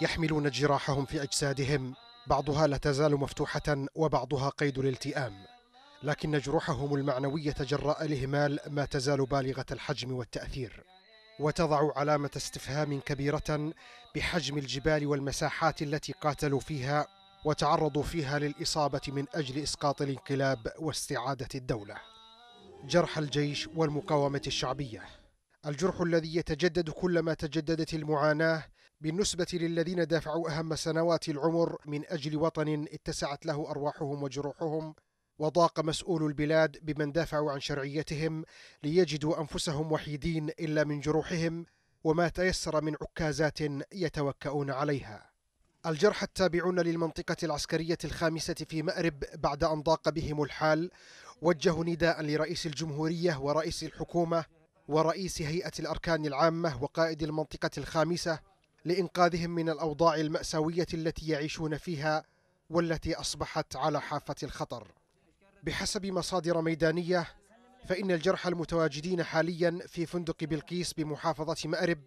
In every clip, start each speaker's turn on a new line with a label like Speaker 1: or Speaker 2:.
Speaker 1: يحملون جراحهم في أجسادهم بعضها لا تزال مفتوحة وبعضها قيد الالتئام لكن جروحهم المعنوية جراء الإهمال ما تزال بالغة الحجم والتأثير وتضع علامة استفهام كبيرة بحجم الجبال والمساحات التي قاتلوا فيها وتعرضوا فيها للإصابة من أجل إسقاط الانقلاب واستعادة الدولة جرح الجيش والمقاومة الشعبية الجرح الذي يتجدد كلما تجددت المعاناة بالنسبة للذين دافعوا أهم سنوات العمر من أجل وطن اتسعت له أرواحهم وجروحهم وضاق مسؤول البلاد بمن دافعوا عن شرعيتهم ليجدوا أنفسهم وحيدين إلا من جروحهم وما تيسر من عكازات يتوكؤون عليها الجرحى التابعون للمنطقة العسكرية الخامسة في مأرب بعد أن ضاق بهم الحال وجهوا نداء لرئيس الجمهورية ورئيس الحكومة ورئيس هيئة الأركان العامة وقائد المنطقة الخامسة لإنقاذهم من الأوضاع المأساوية التي يعيشون فيها والتي أصبحت على حافة الخطر بحسب مصادر ميدانية فإن الجرحى المتواجدين حاليا في فندق بلقيس بمحافظة مأرب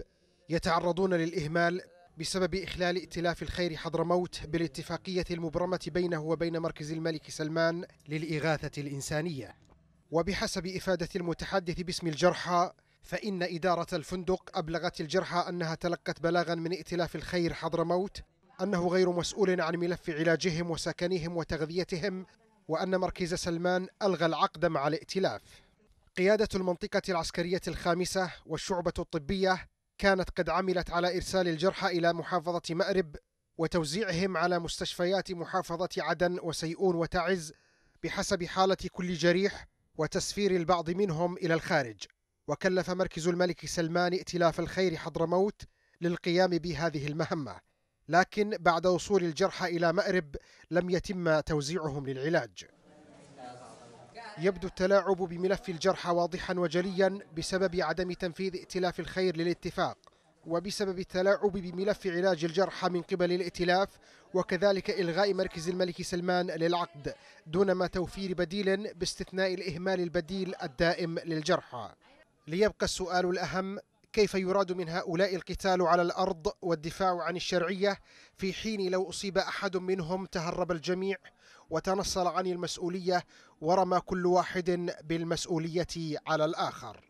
Speaker 1: يتعرضون للإهمال بسبب إخلال ائتلاف الخير حضرموت بالاتفاقية المبرمة بينه وبين مركز الملك سلمان للإغاثة الإنسانية وبحسب إفادة المتحدث باسم الجرحى فإن إدارة الفندق أبلغت الجرحى أنها تلقت بلاغا من ائتلاف الخير حضرموت أنه غير مسؤول عن ملف علاجهم وسكنهم وتغذيتهم وأن مركز سلمان ألغى العقد مع الائتلاف قيادة المنطقة العسكرية الخامسة والشعبة الطبية كانت قد عملت على إرسال الجرحى إلى محافظة مأرب وتوزيعهم على مستشفيات محافظة عدن وسيئون وتعز بحسب حالة كل جريح وتسفير البعض منهم إلى الخارج وكلف مركز الملك سلمان ائتلاف الخير حضرموت للقيام بهذه المهمة لكن بعد وصول الجرحى إلى مأرب لم يتم توزيعهم للعلاج يبدو التلاعب بملف الجرحى واضحا وجليا بسبب عدم تنفيذ ائتلاف الخير للاتفاق وبسبب التلاعب بملف علاج الجرحى من قبل الائتلاف وكذلك إلغاء مركز الملك سلمان للعقد دونما توفير بديل باستثناء الإهمال البديل الدائم للجرحى ليبقى السؤال الأهم كيف يراد من هؤلاء القتال على الأرض والدفاع عن الشرعية في حين لو أصيب أحد منهم تهرب الجميع وتنصل عن المسؤولية ورمى كل واحد بالمسؤولية على الآخر